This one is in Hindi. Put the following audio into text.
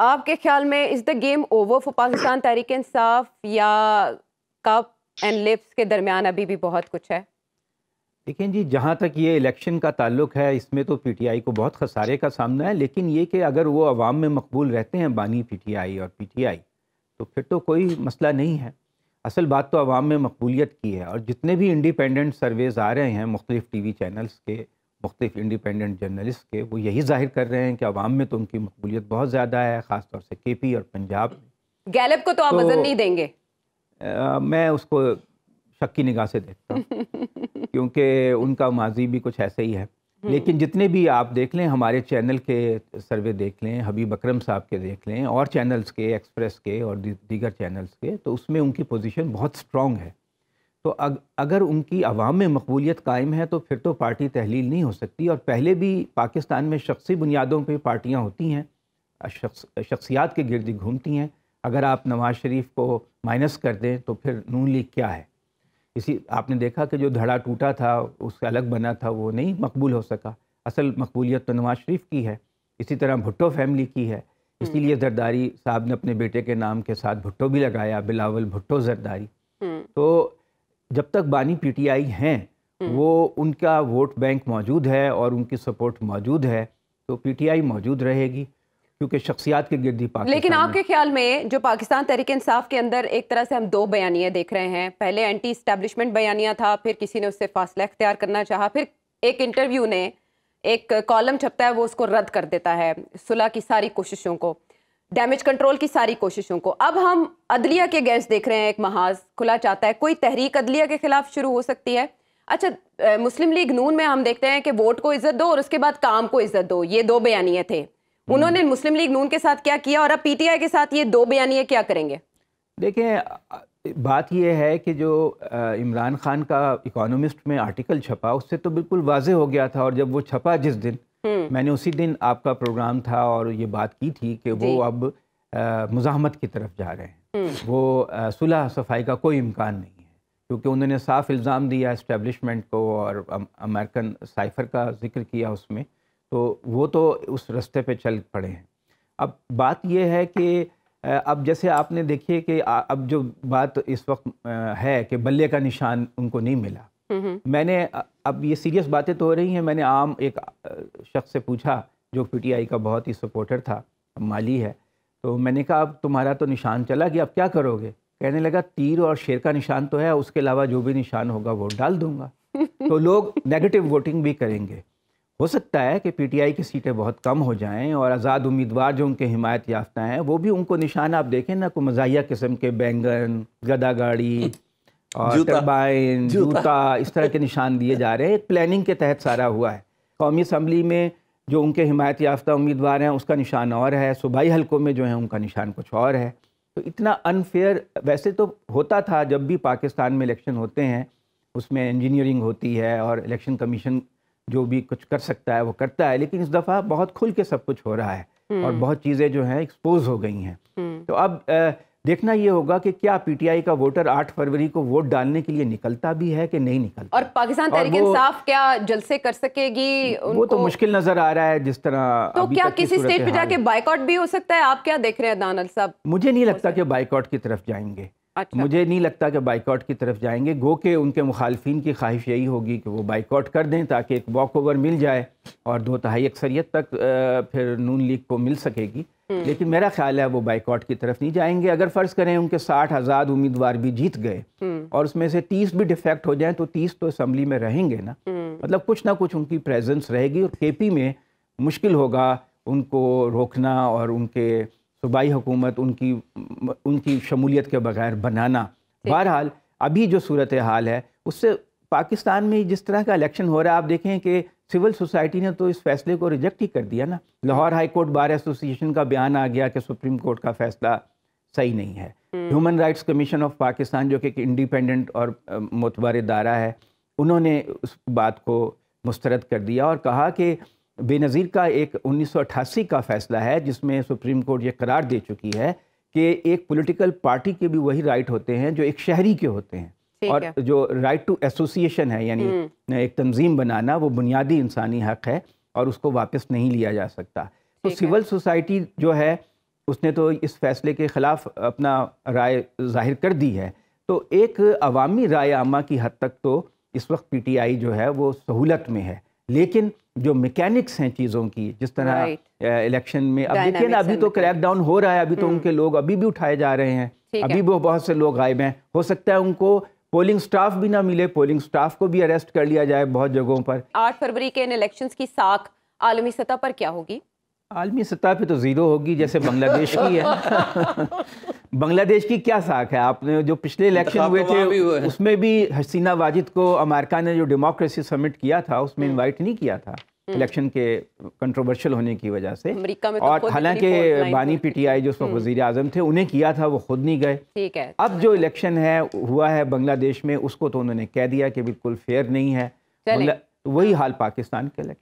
आपके ख्याल में is the game over for Pakistan Tehreek Insaf या कप एंड लिप्स के दरमियान अभी भी बहुत कुछ है देखें जी जहाँ तक ये इलेक्शन का ताल्लुक है इसमें तो पीटीआई को बहुत खसारे का सामना है लेकिन ये कि अगर वो आवाम में मकबूल रहते हैं बानी पीटीआई और पीटीआई तो फिर तो कोई मसला नहीं है असल बात तो आवाम में मकबूलियत की है और जितने भी इंडिपेंडेंट सर्वेज आ रहे हैं मुख्तलिफ़ टी वी चैनल्स के मुख्तफ इंडिपेंडेंट जर्नलिस्ट के वो यही जाहिर कर रहे हैं कि आवाम में तो उनकी मकबूलियत बहुत ज़्यादा है ख़ासतौर से के पी और पंजाब में गैलब को तो आप तो, नहीं देंगे आ, मैं उसको शक की निगाह से देखता हूँ क्योंकि उनका माजी भी कुछ ऐसे ही है हम्म। लेकिन जितने भी आप देख लें हमारे चैनल के सर्वे देख लें हबीब अक्रम साहब के देख लें और चैनल्स के एक्सप्रेस के और दीगर चैनल्स के तो उसमें उनकी पोजीशन बहुत स्ट्रॉन्ग है तो अग, अगर उनकी आवाम में मकबूलियत कायम है तो फिर तो पार्टी तहलील नहीं हो सकती और पहले भी पाकिस्तान में शख्सी बुनियादों पर पार्टियाँ होती हैं शख्सियात के गिरदी घूमती हैं अगर आप नवाज शरीफ को माइनस कर दें तो फिर नून लीग क्या है इसी आपने देखा कि जो धड़ा टूटा था उससे अलग बना था वो नहीं मकबूल हो सका असल मकबूलियत तो नवाज शरीफ की है इसी तरह भुट्टो फैमिली की है हम्म। इसीलिए जरदारी साहब ने अपने बेटे के नाम के साथ भुट्टो भी लगाया बिलावल भुट्टो जरदारी जब तक बानी पीटीआई हैं हम्म। वो उनका वोट बैंक मौजूद है और उनकी सपोर्ट मौजूद है तो पीटीआई मौजूद रहेगी क्योंकि शख्सियात के गिरदी पाकिस्तान लेकिन आपके ख्याल में जो पाकिस्तान तहरीक इंसाफ के अंदर एक तरह से हम दो बयानियाँ देख रहे हैं पहले एंटी इस्टेब्लिशमेंट बयानिया था फिर किसी ने उससे फासला अख्तियार करना चाहा फिर एक इंटरव्यू ने एक कॉलम छपता है वो उसको रद्द कर देता है सुलह की सारी कोशिशों को डैमेज कंट्रोल की सारी कोशिशों को अब हम अदलिया के अगेंस्ट देख रहे हैं एक महाज खुला चाहता है कोई तहरीक अदलिया के खिलाफ शुरू हो सकती है अच्छा मुस्लिम लीग नून में हम देखते हैं कि वोट को इज्जत दो और उसके बाद काम को इज्जत दो ये दो बयानिए थे हम्म। उन्होंने मुस्लिम लीग नून के साथ क्या किया और अब पीटीआई के साथ ये दो बयानिए क्या करेंगे देखें बात यह है कि जो इमरान खान का इकोनॉमिस्ट में आर्टिकल छपा उससे तो बिल्कुल वाजह हो गया था और जब वो छपा जिस दिन हम्म। मैंने उसी दिन आपका प्रोग्राम था और ये बात की थी कि वो अब मुजामत की तरफ जा रहे हैं हम्म। वो सुलह सफाई का कोई इम्कान नहीं है क्योंकि उन्होंने साफ इल्ज़ाम दिया इस्टेबलिशमेंट को और अमेरिकन साइफर का जिक्र किया उसमें तो वो तो उस रास्ते पे चल पड़े हैं अब बात यह है कि अब जैसे आपने देखिए कि अब जो बात इस वक्त है कि बल्ले का निशान उनको नहीं मिला मैंने अब ये सीरियस बातें तो हो रही हैं मैंने आम एक शख्स से पूछा जो पीटीआई का बहुत ही सपोर्टर था माली है तो मैंने कहा अब तुम्हारा तो निशान चला कि अब क्या करोगे कहने लगा तीर और शेर का निशान तो है उसके अलावा जो भी निशान होगा वो डाल दूंगा तो लोग नेगेटिव वोटिंग भी करेंगे हो सकता है कि पीटीआई की सीटें बहुत कम हो जाएं और आज़ाद उम्मीदवार जो उनके हिमायत याफ्ता हैं वो भी उनको निशान आप देखें ना कोई मजाया किस्म के बैंगन गदा गाड़ी टर्बाइन जूता।, जूता इस तरह के निशान दिए जा रहे हैं एक प्लानिंग के तहत सारा हुआ है कौमी असम्बली में जो उनके हिमायत याफ्ता उम्मीदवार हैं उसका निशान और है सूबाई हलकों में जो है उनका निशान कुछ और है तो इतना अनफेयर वैसे तो होता था जब भी पाकिस्तान में इलेक्शन होते हैं उसमें इंजीनियरिंग होती है और इलेक्शन कमीशन जो भी कुछ कर सकता है वो करता है लेकिन इस दफ़ा बहुत खुल के सब कुछ हो रहा है हम्म। और बहुत चीज़ें जो हैं एक्सपोज हो गई हैं हम्म। तो अब देखना ये होगा कि क्या पीटीआई का वोटर 8 फरवरी को वोट डालने के लिए निकलता भी है कि नहीं निकलता और पाकिस्तान तहरीक इंसाफ क्या जलसे कर सकेगी उनको... वो तो मुश्किल नजर आ रहा है जिस तरह तो क्या किसी स्टेज पे जाके बाइकआउट भी हो सकता है आप क्या देख रहे हैं दानल साहब मुझे नहीं लगता कि बाइकआउट की तरफ जाएंगे अच्छा। मुझे नहीं लगता कि बाइकआउट की तरफ जाएंगे गो के उनके मुखालफन की ख्वाहिश यही होगी कि वो बाइकआउट कर दें ताकि एक वॉक ओवर मिल जाए और दो तहाई अक्सरियत तक फिर नून लीग को मिल सकेगी हम्म। लेकिन मेरा ख्याल है वो बाइकआउट की तरफ नहीं जाएंगे अगर फ़र्ज़ करें उनके साठ आज़ाद उम्मीदवार भी जीत गए हम्म। और उसमें से तीस भी डिफेक्ट हो जाए तो तीस तो असम्बली में रहेंगे ना हम्म। मतलब कुछ ना कुछ उनकी प्रेजेंस रहेगी और के में मुश्किल होगा उनको रोकना और उनके सूबाई हुकूमत उनकी उनकी शमूलियत के बगैर बनाना बहरहाल अभी जो सूरत हाल है उससे पाकिस्तान में जिस तरह का इलेक्शन हो रहा है आप देखें कि सिविल सोसाइटी ने तो इस फैसले को रिजेक्ट ही कर दिया ना Lahore high court bar association का बयान आ गया कि सुप्रीम कोर्ट का फैसला सही नहीं है hmm. Human rights commission of Pakistan जो कि एक इंडिपेंडेंट और मतबर इदारा है उन्होंने उस बात को मुस्तरद कर दिया और कहा कि बेनज़ीर का एक 1988 का फ़ैसला है जिसमें सुप्रीम कोर्ट ये करार दे चुकी है कि एक पॉलिटिकल पार्टी के भी वही राइट होते हैं जो एक शहरी के होते हैं और है। जो राइट टू एसोसिएशन है यानी हम्म। एक तंजीम बनाना वो बुनियादी इंसानी हक है और उसको वापस नहीं लिया जा सकता तो सिविल सोसाइटी जो है उसने तो इस फैसले के ख़िलाफ़ अपना राय जाहिर कर दी है तो एक अवामी राय आमा की हद तक तो इस वक्त पीटीआई जो है वो सहूलत में है लेकिन जो मैकेनिक्स हैं चीज़ों की जिस तरह इलेक्शन में अब देखिए ना अभी तो क्रैक डाउन हो रहा है अभी तो हम्म। उनके लोग अभी भी उठाए जा रहे हैं अभी वो बहुत से लोग गायब हैं हो सकता है उनको पोलिंग स्टाफ भी ना मिले पोलिंग स्टाफ को भी अरेस्ट कर लिया जाए बहुत जगहों पर आठ फरवरी के इन इलेक्शन की साख आलमी सतह पर क्या होगी आलमी सतह पर तो ज़ीरो होगी जैसे बांग्लादेश की है बांग्लादेश की क्या साख है आपने जो पिछले इलेक्शन तो हुए थे भी हुए उसमें भी हसीना वाजिद को अमेरिका ने जो डेमोक्रेसी समिट किया था उसमें इनवाइट हम्म। नहीं किया था इलेक्शन हम्म। के कंट्रोवर्शियल होने की वजह से अमेरिका में तो और हालांकि बानी पीटीआई जो उसमें हम्म। वजीर आजम थे उन्हें किया था वो खुद नहीं गए ठीक है अब जो इलेक्शन है हुआ है बांग्लादेश में उसको तो उन्होंने कह दिया कि बिल्कुल फेयर नहीं है वही हाल पाकिस्तान के